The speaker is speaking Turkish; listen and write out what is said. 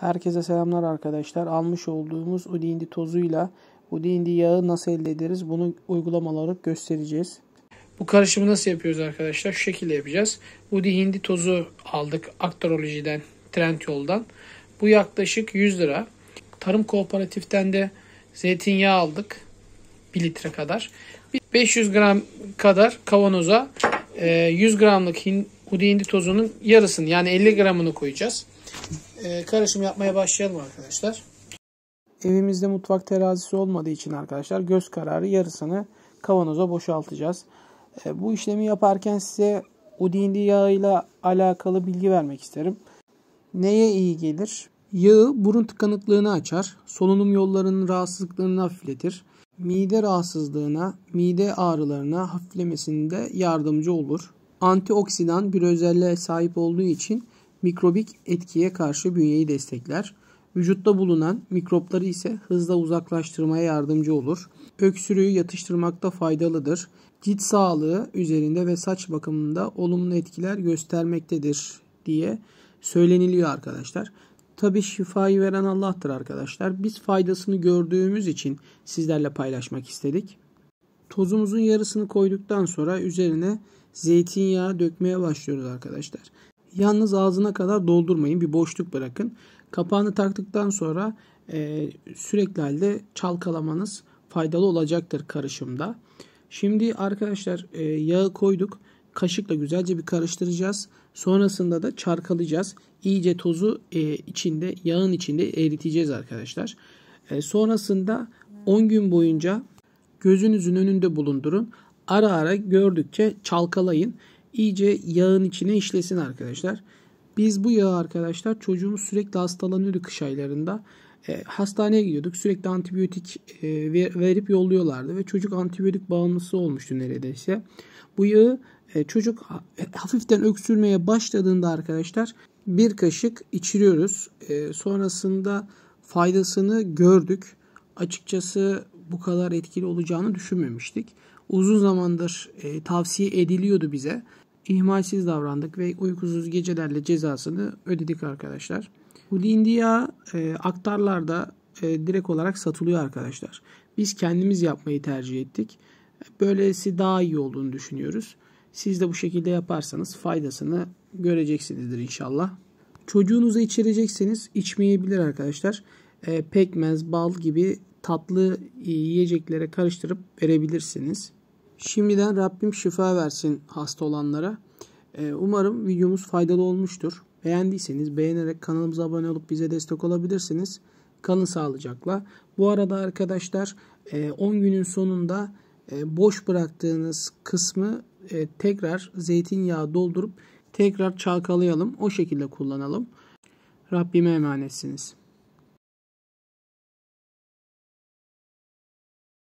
Herkese selamlar arkadaşlar. Almış olduğumuz Udindi tozuyla Udindi yağı nasıl elde ederiz? Bunu uygulamaları göstereceğiz. Bu karışımı nasıl yapıyoruz arkadaşlar? Şu şekilde yapacağız. Udindi tozu aldık Aktaroloji'den, Trend Yol'dan. Bu yaklaşık 100 lira. Tarım kooperatiften de zeytinyağı aldık. 1 litre kadar. 500 gram kadar kavanoza 100 e, gramlık udindi tozunun yarısını yani 50 gramını koyacağız. Ee, karışım yapmaya başlayalım arkadaşlar. Evimizde mutfak terazisi olmadığı için arkadaşlar göz kararı yarısını kavanoza boşaltacağız. Ee, bu işlemi yaparken size Udindi yağıyla alakalı bilgi vermek isterim. Neye iyi gelir? Yağı burun tıkanıklığını açar, solunum yollarının rahatsızlıklarını hafifletir, mide rahatsızlığına, mide ağrılarına hafiflemesinde yardımcı olur. Antioksidan bir özelliğe sahip olduğu için mikrobik etkiye karşı bünyeyi destekler. Vücutta bulunan mikropları ise hızla uzaklaştırmaya yardımcı olur. Öksürüğü yatıştırmakta faydalıdır. Cilt sağlığı üzerinde ve saç bakımında olumlu etkiler göstermektedir diye söyleniliyor arkadaşlar. Tabi şifayı veren Allah'tır arkadaşlar. Biz faydasını gördüğümüz için sizlerle paylaşmak istedik. Tozumuzun yarısını koyduktan sonra üzerine zeytinyağı dökmeye başlıyoruz arkadaşlar. Yalnız ağzına kadar doldurmayın. Bir boşluk bırakın. Kapağını taktıktan sonra e, sürekli halde çalkalamanız faydalı olacaktır karışımda. Şimdi arkadaşlar e, yağı koyduk. Kaşıkla güzelce bir karıştıracağız. Sonrasında da çarkalayacağız. İyice tozu e, içinde, yağın içinde eriteceğiz arkadaşlar. E, sonrasında 10 gün boyunca gözünüzün önünde bulundurun. Ara ara gördükçe çalkalayın iyice yağın içine işlesin arkadaşlar. Biz bu yağı arkadaşlar çocuğumuz sürekli hastalanıyordu kış aylarında. E, hastaneye gidiyorduk. Sürekli antibiyotik e, verip yolluyorlardı ve çocuk antibiyotik bağımlısı olmuştu neredeyse. Bu yağı e, çocuk e, hafiften öksürmeye başladığında arkadaşlar bir kaşık içiriyoruz. E, sonrasında faydasını gördük. Açıkçası bu kadar etkili olacağını düşünmemiştik uzun zamandır e, tavsiye ediliyordu bize. İhmalsiz davrandık ve uykusuz gecelerle cezasını ödedik arkadaşlar. Hulindia e, aktarlarda e, direkt olarak satılıyor arkadaşlar. Biz kendimiz yapmayı tercih ettik. Böylesi daha iyi olduğunu düşünüyoruz. Siz de bu şekilde yaparsanız faydasını göreceksinizdir inşallah. Çocuğunuzu içirecekseniz içmeyebilir arkadaşlar. E, pekmez, bal gibi tatlı e, yiyeceklere karıştırıp verebilirsiniz. Şimdiden Rabbim şifa versin hasta olanlara. Ee, umarım videomuz faydalı olmuştur. Beğendiyseniz beğenerek kanalımıza abone olup bize destek olabilirsiniz. Kalın sağlıcakla. Bu arada arkadaşlar 10 e, günün sonunda e, boş bıraktığınız kısmı e, tekrar zeytinyağı doldurup tekrar çalkalayalım. O şekilde kullanalım. Rabbime emanetsiniz.